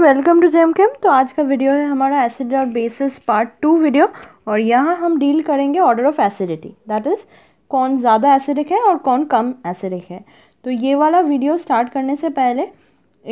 welcome to GeM केम तो आज का वीडियो है हमारा एसिड और बेसिस पार्ट टू वीडियो और यहाँ हम डील करेंगे order of acidity that is कौन ज़्यादा एसिडिक है और कौन कम एसिडिक है तो ये वाला वीडियो स्टार्ट करने से पहले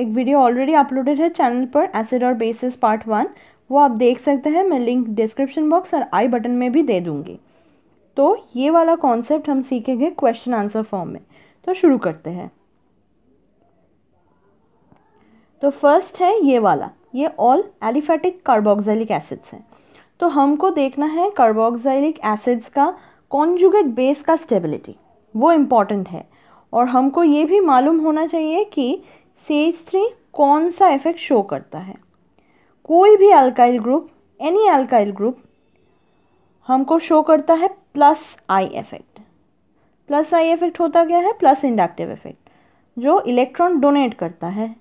एक वीडियो ऑलरेडी अपलोडेड है चैनल पर एसिड और बेसिस पार्ट वन वो आप देख सकते हैं मैं लिंक डिस्क्रिप्शन बॉक्स और आई बटन में भी दे दूँगी तो ये वाला कॉन्सेप्ट हम सीखेंगे क्वेश्चन आंसर फॉर्म में तो शुरू करते हैं तो फर्स्ट है ये वाला ये ऑल एलिफेटिक कार्बोक्साइलिक एसिड्स हैं तो हमको देखना है कार्बोक्साइलिक एसिड्स का कॉन्जुगेट बेस का स्टेबिलिटी वो इम्पॉर्टेंट है और हमको ये भी मालूम होना चाहिए कि सी थ्री कौन सा इफ़ेक्ट शो करता है कोई भी alkyl group any alkyl group हमको शो करता है plus I effect plus I effect होता क्या है प्लस इंडक्टिव इफ़ेक्ट जो इलेक्ट्रॉन डोनेट करता है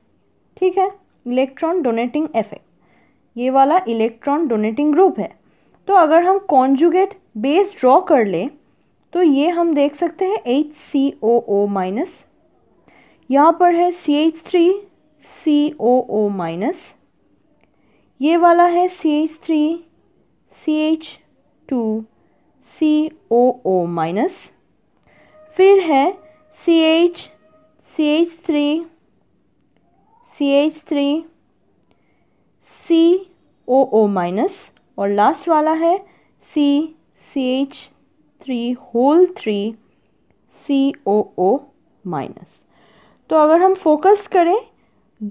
ठीक है इलेक्ट्रॉन डोनेटिंग इफेक्ट ये वाला इलेक्ट्रॉन डोनेटिंग ग्रुप है तो अगर हम कॉन्जुगेट बेस ड्रॉ कर लें तो ये हम देख सकते हैं H C O O minus यहाँ पर है C H three C O O minus ये वाला है C H three C H two C O O minus फिर है C H C H three C H three C O O minus और last वाला है C C H three whole three C O O minus तो अगर हम focus करें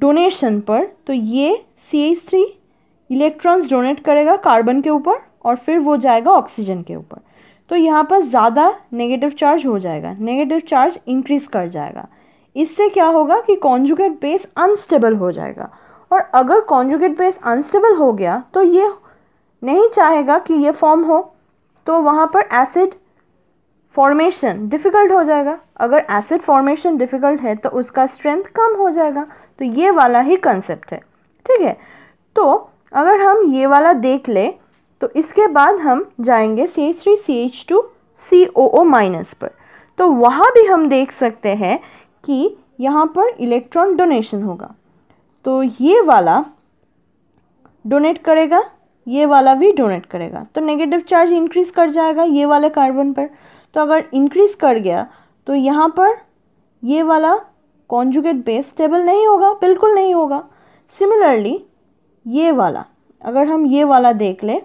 donation पर तो ये C H three electrons donate करेगा कार्बन के ऊपर और फिर वो जाएगा ऑक्सीजन के ऊपर तो यहाँ पर ज़्यादा नेगेटिव चार्ज हो जाएगा नेगेटिव चार्ज इंक्रीज़ कर जाएगा इससे क्या होगा कि कॉन्जुगेट बेस अनस्टेबल हो जाएगा और अगर कॉन्जुगेट बेस अनस्टेबल हो गया तो ये नहीं चाहेगा कि ये फॉर्म हो तो वहाँ पर एसिड फॉर्मेशन डिफ़िकल्ट हो जाएगा अगर एसिड फॉर्मेशन डिफ़िकल्ट है तो उसका स्ट्रेंथ कम हो जाएगा तो ये वाला ही कंसेप्ट है ठीक है तो अगर हम ये वाला देख लें तो इसके बाद हम जाएंगे C H three C H two C O O minus पर तो वहाँ भी हम देख सकते हैं कि यहाँ पर इलेक्ट्रॉन डोनेशन होगा तो ये वाला डोनेट करेगा ये वाला भी डोनेट करेगा तो नेगेटिव चार्ज इंक्रीज़ कर जाएगा ये वाले कार्बन पर तो अगर इंक्रीज़ कर गया तो यहाँ पर ये वाला कॉन्जुगेट बेस स्टेबल नहीं होगा बिल्कुल नहीं होगा सिमिलरली ये वाला अगर हम ये वाला देख लें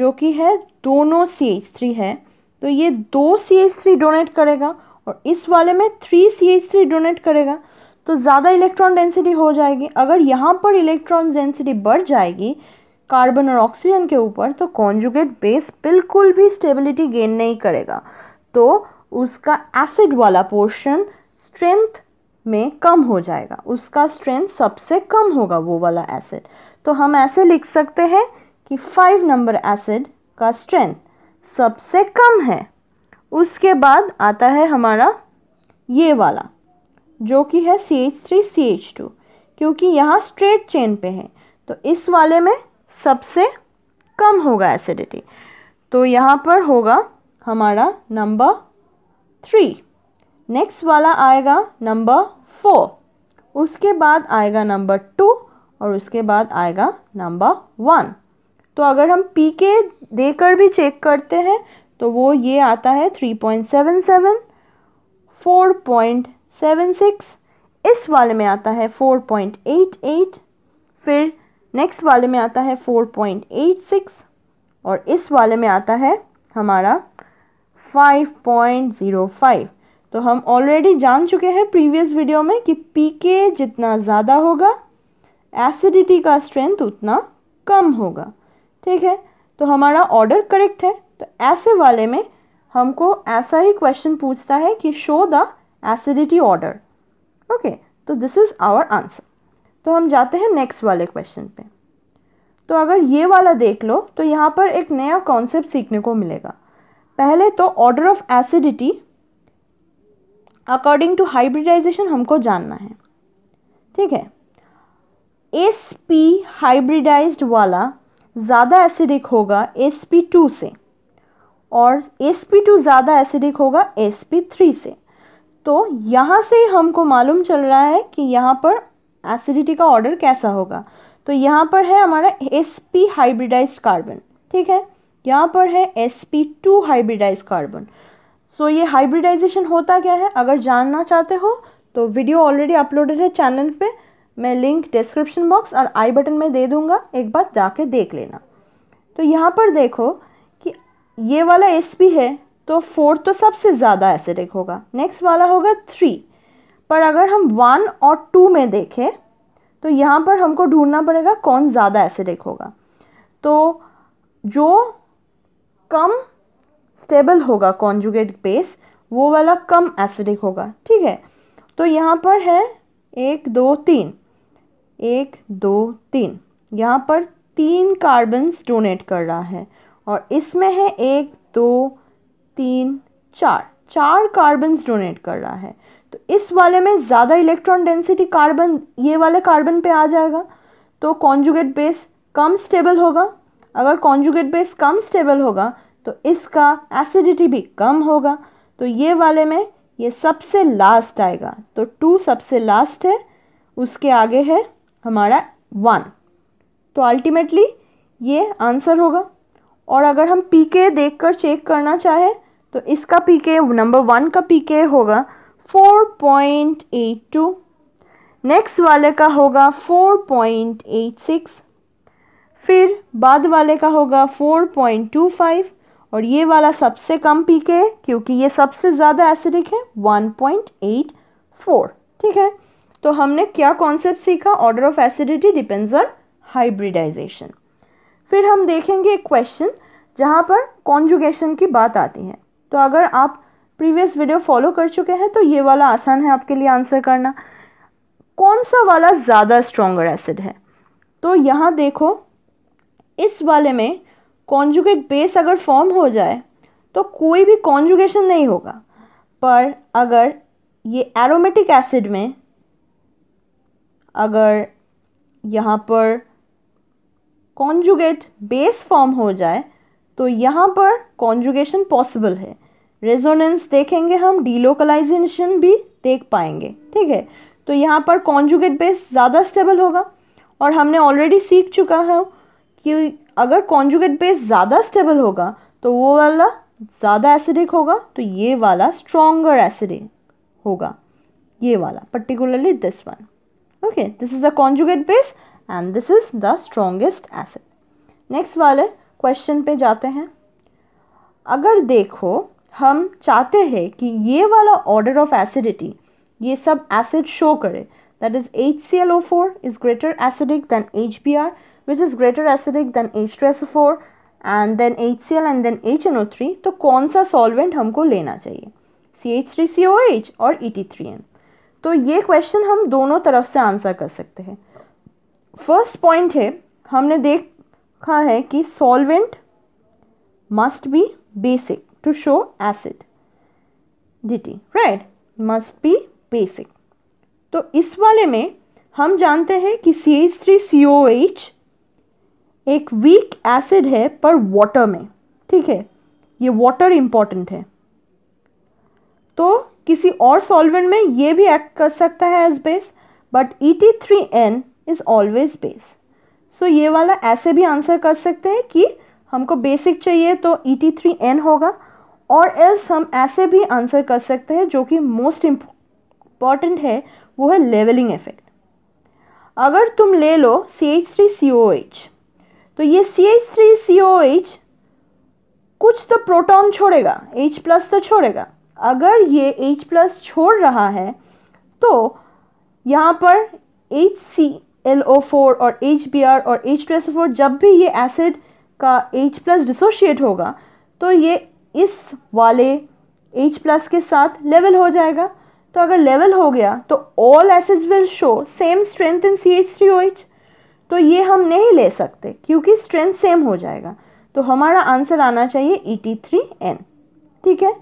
जो कि है दोनों सी एच थ्री है तो ये दो सी एच थ्री डोनेट करेगा और इस वाले में three C H three donate करेगा तो ज़्यादा इलेक्ट्रॉन डेंसिटी हो जाएगी अगर यहाँ पर इलेक्ट्रॉन डेंसिटी बढ़ जाएगी कार्बन और ऑक्सीजन के ऊपर तो कॉन्जुगेट बेस बिल्कुल भी स्टेबिलिटी गेन नहीं करेगा तो उसका एसिड वाला पोर्शन स्ट्रेंथ में कम हो जाएगा उसका स्ट्रेंथ सबसे कम होगा वो वाला एसिड तो हम ऐसे लिख सकते हैं कि फाइव नंबर एसिड का स्ट्रेंथ सबसे कम है उसके बाद आता है हमारा ये वाला जो कि है C H three C H two क्योंकि यहाँ स्ट्रेट चेन पे है तो इस वाले में सबसे कम होगा एसिडिटी तो यहाँ पर होगा हमारा नंबर थ्री नेक्स्ट वाला आएगा नंबर फोर उसके बाद आएगा नंबर टू और उसके बाद आएगा नंबर वन तो अगर हम पी के देकर भी चेक करते हैं तो वो ये आता है three point seven seven four point seven six इस वाले में आता है फोर पॉइंट एट एट फिर नेक्स्ट वाले में आता है फोर पॉइंट एट सिक्स और इस वाले में आता है हमारा फाइव पॉइंट ज़ीरो फाइव तो हम ऑलरेडी जान चुके हैं प्रीवियस वीडियो में कि पीके जितना ज़्यादा होगा एसिडिटी का स्ट्रेंथ उतना कम होगा ठीक है तो हमारा ऑर्डर करेक्ट है तो ऐसे वाले में हमको ऐसा ही क्वेश्चन पूछता है कि show the acidity order okay तो दिस इज़ आवर आंसर तो हम जाते हैं नेक्स्ट वाले क्वेश्चन पे तो अगर ये वाला देख लो तो यहाँ पर एक नया कॉन्सेप्ट सीखने को मिलेगा पहले तो order of acidity according to hybridization हमको जानना है ठीक है एस पी हाइब्रिडाइज्ड वाला ज़्यादा एसिडिक होगा एस पी टू से और एस पी टू ज़्यादा एसिडिक होगा एस पी थ्री से तो यहाँ से हमको मालूम चल रहा है कि यहाँ पर एसिडिटी का ऑर्डर कैसा होगा तो यहाँ पर है हमारा एस पी हाइब्रिडाइज कार्बन ठीक है यहाँ पर है S P two hybridize carbon so ये हाइब्रिडाइजेशन होता क्या है अगर जानना चाहते हो तो वीडियो ऑलरेडी अपलोडेड है चैनल पे मैं लिंक डिस्क्रिप्शन बॉक्स और आई बटन में दे दूँगा एक बार जाके देख लेना तो यहाँ पर देखो ये वाला एस पी है तो फोर तो सबसे ज़्यादा एसिडिक होगा नेक्स्ट वाला होगा थ्री पर अगर हम वन और टू में देखें तो यहाँ पर हमको ढूंढना पड़ेगा कौन ज़्यादा एसिडिक होगा तो जो कम स्टेबल होगा कॉन्जुगेट बेस वो वाला कम एसिडिक होगा ठीक है तो यहाँ पर है एक दो तीन एक दो तीन यहाँ पर तीन कार्बन्स डोनेट कर रहा है और इसमें है एक दो तीन चार चार कार्बन्स डोनेट कर रहा है तो इस वाले में ज़्यादा इलेक्ट्रॉन डेंसिटी कार्बन ये वाले कार्बन पे आ जाएगा तो कॉन्जुगेट बेस कम स्टेबल होगा अगर कॉन्जुगेट बेस कम स्टेबल होगा तो इसका एसिडिटी भी कम होगा तो ये वाले में ये सबसे लास्ट आएगा तो टू सबसे लास्ट है उसके आगे है हमारा वन तो अल्टीमेटली ये आंसर होगा और अगर हम पी के देख कर चेक करना चाहें तो इसका पी के नंबर वन का पी के होगा four point eight two next वाले का होगा फोर पॉइंट एट सिक्स फिर बाद वाले का होगा फोर पॉइंट टू फाइव और ये वाला सबसे कम पी के है क्योंकि ये सबसे ज़्यादा एसिडिक है वन पॉइंट एट फोर ठीक है तो हमने क्या कॉन्सेप्ट सीखा order of acidity depends on hybridization फिर हम देखेंगे एक क्वेश्चन जहाँ पर कॉन्जुगेशन की बात आती है तो अगर आप प्रीवियस वीडियो फॉलो कर चुके हैं तो ये वाला आसान है आपके लिए आंसर करना कौन सा वाला ज़्यादा स्ट्रोंगर एसिड है तो यहाँ देखो इस वाले में कॉन्जुगेट बेस अगर फॉर्म हो जाए तो कोई भी कॉन्जुगेशन नहीं होगा पर अगर ये एरोमेटिक एसिड में अगर यहाँ पर कॉन्जुगेट बेस फॉर्म हो जाए तो यहाँ पर कॉन्जुगेशन पॉसिबल है रेजोनेंस देखेंगे हम डीलोकलाइजेशन भी देख पाएंगे ठीक है तो यहाँ पर कॉन्जुगेट बेस ज़्यादा स्टेबल होगा और हमने ऑलरेडी सीख चुका है कि अगर कॉन्जुगेट बेस ज़्यादा स्टेबल होगा तो वो वाला ज़्यादा एसिडिक होगा तो ये वाला स्ट्रोंगर एसिडिक होगा ये वाला particularly this one okay this is a conjugate base and this is the strongest acid next वाले क्वेश्चन पे जाते हैं अगर देखो हम चाहते हैं कि ये वाला ऑर्डर ऑफ एसिडिटी ये सब एसिड शो करे that is H C L O four is greater acidic than H B R which is greater acidic than H two S four and then H C L and then H N O three तो कौन सा solvent हमको लेना चाहिए C H three C O H और E T three N तो ये question हम दोनों तरफ से आंसर कर सकते हैं फर्स्ट पॉइंट है हमने देखा है कि solvent must be basic to show acidity right must be basic तो इस वाले में हम जानते हैं कि C H three C O H एक वीक एसिड है पर वाटर में ठीक है ये वाटर इम्पॉर्टेंट है तो किसी और सॉल्वेंट में ये भी एक्ट कर सकता है as base but E T three N is always base so ये वाला ऐसे भी आंसर कर सकते हैं कि हमको बेसिक चाहिए तो ई टी थ्री एन होगा और एल्स हम ऐसे भी आंसर कर सकते हैं जो कि मोस्ट इम्पॉर्टेंट है वो है लेवलिंग इफेक्ट अगर तुम ले लो C H three C O H तो ये C H three C O H कुछ तो प्रोटॉन छोड़ेगा H प्लस तो छोड़ेगा अगर ये H प्लस छोड़ रहा है तो यहाँ पर H C L O four और एच बी आर और एच टू एस फोर जब भी ये एसिड का H प्लस डिसोशिएट होगा तो ये इस वाले H प्लस के साथ लेवल हो जाएगा तो अगर लेवल हो गया तो all acids will show same strength in C H three O H तो ये हम नहीं ले सकते क्योंकि स्ट्रेंथ सेम हो जाएगा तो हमारा आंसर आना चाहिए ई टी थ्री एन ठीक है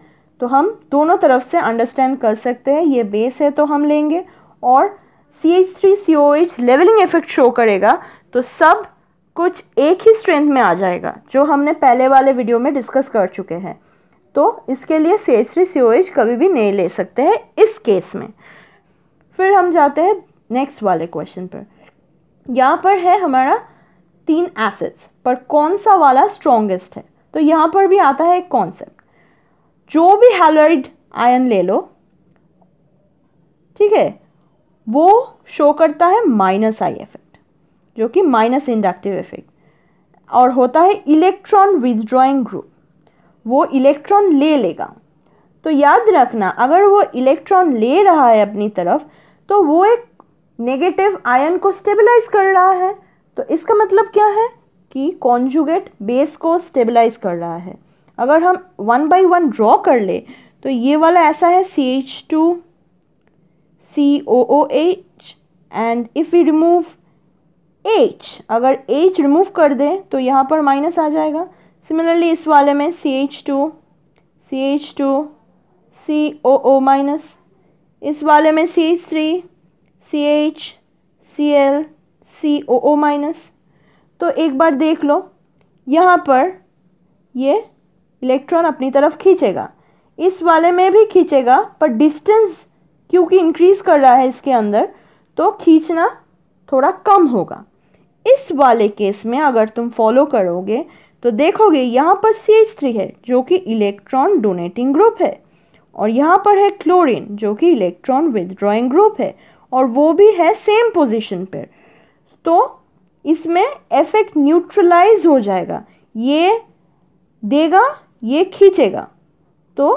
तो हम दोनों तरफ से अंडरस्टैंड कर सकते हैं ये बेस है तो हम लेंगे और C H three C O H levelling effect show करेगा तो सब कुछ एक ही स्ट्रेंथ में आ जाएगा जो हमने पहले वाले वीडियो में डिस्कस कर चुके हैं तो इसके लिए C H three C O H कभी भी नहीं ले सकते हैं इस केस में फिर हम जाते हैं नेक्स्ट वाले क्वेश्चन पर यहाँ पर है हमारा तीन एसिड्स पर कौन सा वाला स्ट्रोंगेस्ट है तो यहाँ पर भी आता है एक कॉन्सेप्ट जो भी हेलोइड आयन ले लो ठीक है वो शो करता है माइनस आई इफेक्ट जो कि माइनस इंडक्टिव इफेक्ट और होता है इलेक्ट्रॉन विदड्रॉइंग ग्रुप वो इलेक्ट्रॉन ले लेगा तो याद रखना अगर वो इलेक्ट्रॉन ले रहा है अपनी तरफ तो वो एक नेगेटिव आयन को स्टेबलाइज कर रहा है तो इसका मतलब क्या है कि कॉन्जुगेट बेस को स्टेबलाइज कर रहा है अगर हम वन बाई वन ड्रॉ कर ले तो ये वाला ऐसा है C H two COOH and if we remove H अगर H रिमूव कर दें तो यहाँ पर माइनस आ जाएगा सिमिलरली इस वाले में C H two C H two C O O minus इस वाले में C H three C H C L C O O minus तो एक बार देख लो यहाँ पर ये इलेक्ट्रॉन अपनी तरफ खींचेगा इस वाले में भी खींचेगा पर डिस्टेंस क्योंकि इंक्रीज़ कर रहा है इसके अंदर तो खींचना थोड़ा कम होगा इस वाले केस में अगर तुम फॉलो करोगे तो देखोगे यहाँ पर सी एच थ्री है जो कि इलेक्ट्रॉन डोनेटिंग ग्रुप है और यहाँ पर है क्लोरीन जो कि इलेक्ट्रॉन विदड्रॉइंग ग्रुप है और वो भी है सेम पोजीशन पर तो इसमें इफेक्ट न्यूट्रलाइज हो जाएगा ये देगा ये खींचेगा तो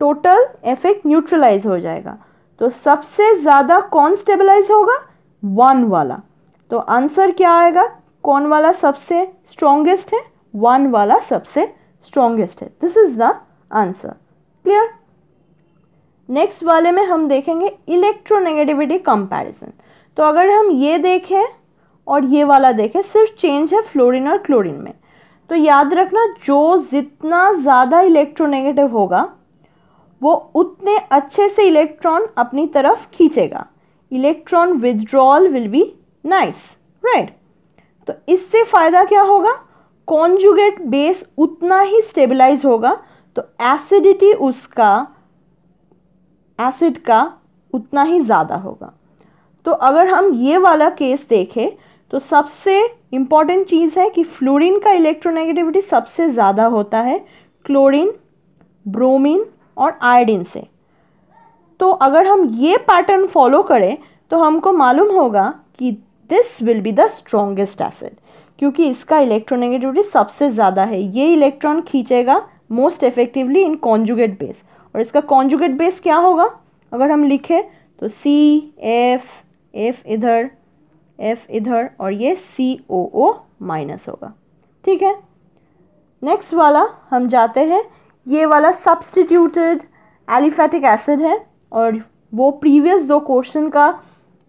टोटल इफेक्ट न्यूट्रलाइज हो जाएगा तो सबसे ज़्यादा कौन स्टेबलाइज होगा वन वाला तो आंसर क्या आएगा कौन वाला सबसे स्ट्रोंगेस्ट है वन वाला सबसे स्ट्रोंगेस्ट है this is the answer clear next वाले में हम देखेंगे इलेक्ट्रोनेगेटिविटी कंपैरिजन तो अगर हम ये देखें और ये वाला देखें सिर्फ चेंज है फ्लोरिन और क्लोरिन में तो याद रखना जो जितना ज़्यादा इलेक्ट्रोनेगेटिव होगा वो उतने अच्छे से इलेक्ट्रॉन अपनी तरफ खींचेगा electron withdrawal will be nice right तो इससे फ़ायदा क्या होगा कॉन्जुगेट बेस उतना ही स्टेबलाइज होगा तो एसिडिटी उसका एसिड का उतना ही ज़्यादा होगा तो अगर हम ये वाला केस देखें तो सबसे इम्पॉर्टेंट चीज़ है कि फ्लोरीन का इलेक्ट्रोनेगेटिविटी सबसे ज़्यादा होता है क्लोरीन ब्रोमीन और आयोडीन से तो अगर हम ये पैटर्न फॉलो करें तो हमको मालूम होगा कि this will be the strongest acid क्योंकि इसका इलेक्ट्रोनेगेटिविटी सबसे ज़्यादा है ये इलेक्ट्रॉन खींचेगा most effectively in conjugate base और इसका कॉन्जुगेट बेस क्या होगा अगर हम लिखें तो सी एफ एफ इधर एफ इधर और ये सी ओ ओ माइनस होगा ठीक है नेक्स्ट वाला हम जाते हैं ये वाला सब्सटीट्यूटेड एलिफैटिक एसिड है और वो प्रीवियस दो क्वेश्चन का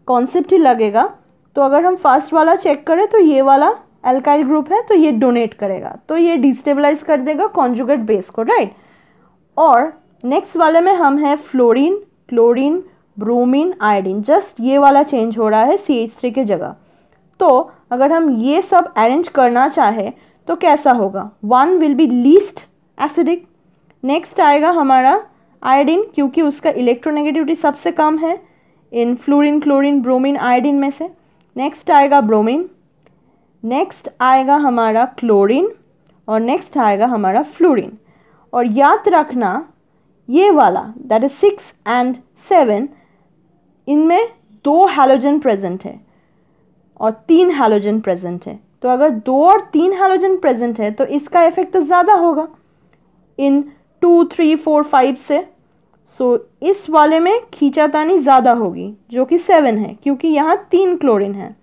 कॉन्सेप्ट ही लगेगा तो अगर हम फर्स्ट वाला चेक करें तो ये वाला एल्काइल ग्रुप है तो ये डोनेट करेगा तो ये डिस्टेबलाइज कर देगा कॉन्जुगेट बेस को राइट और नेक्स्ट वाले में हम हैं fluorine chlorine bromine iodine just ये वाला चेंज हो रहा है सी एच थ्री के जगह तो अगर हम ये सब अरेंज करना चाहें तो कैसा होगा one will be least acidic next आएगा हमारा आयोडीन क्योंकि उसका इलेक्ट्रोनेगेटिविटी सबसे कम है इन फ्लोरिन क्लोरिन ब्रोमिन आयोडीन में से नेक्स्ट आएगा ब्रोमिन नेक्स्ट आएगा हमारा क्लोरिन और नेक्स्ट आएगा हमारा फ्लोरिन और याद रखना ये वाला that is six and seven इनमें दो हेलोजन प्रेजेंट है और तीन हेलोजन प्रेजेंट है तो अगर दो और तीन हेलोजन प्रेजेंट है तो इसका इफेक्ट तो ज़्यादा होगा इन टू थ्री फोर फाइव से सो so, इस वाले में खींचातानी ज़्यादा होगी जो कि सेवन है क्योंकि यहाँ तीन क्लोरीन है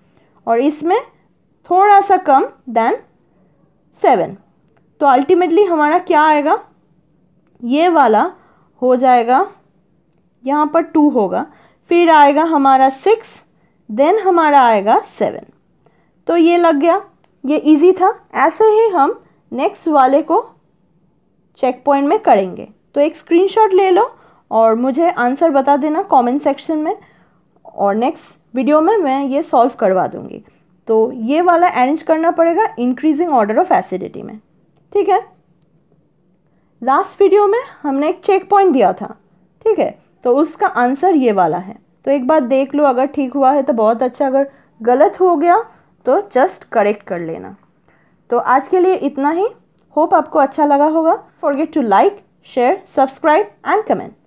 और इसमें थोड़ा सा कम देन सेवन तो अल्टीमेटली हमारा क्या आएगा ये वाला हो जाएगा यहाँ पर टू होगा फिर आएगा हमारा सिक्स देन हमारा आएगा सेवन तो ये लग गया ये इजी था ऐसे ही हम नेक्स्ट वाले को चेक पॉइंट में करेंगे तो एक स्क्रीनशॉट ले लो और मुझे आंसर बता देना कमेंट सेक्शन में और नेक्स्ट वीडियो में मैं ये सॉल्व करवा दूँगी तो ये वाला अरेंज करना पड़ेगा इंक्रीजिंग ऑर्डर ऑफ एसिडिटी में ठीक है लास्ट वीडियो में हमने एक चेक पॉइंट दिया था ठीक है तो उसका आंसर ये वाला है तो एक बार देख लो अगर ठीक हुआ है तो बहुत अच्छा अगर गलत हो गया तो जस्ट करेक्ट कर लेना तो आज के लिए इतना ही होप आपको अच्छा लगा होगा forget to like share subscribe and comment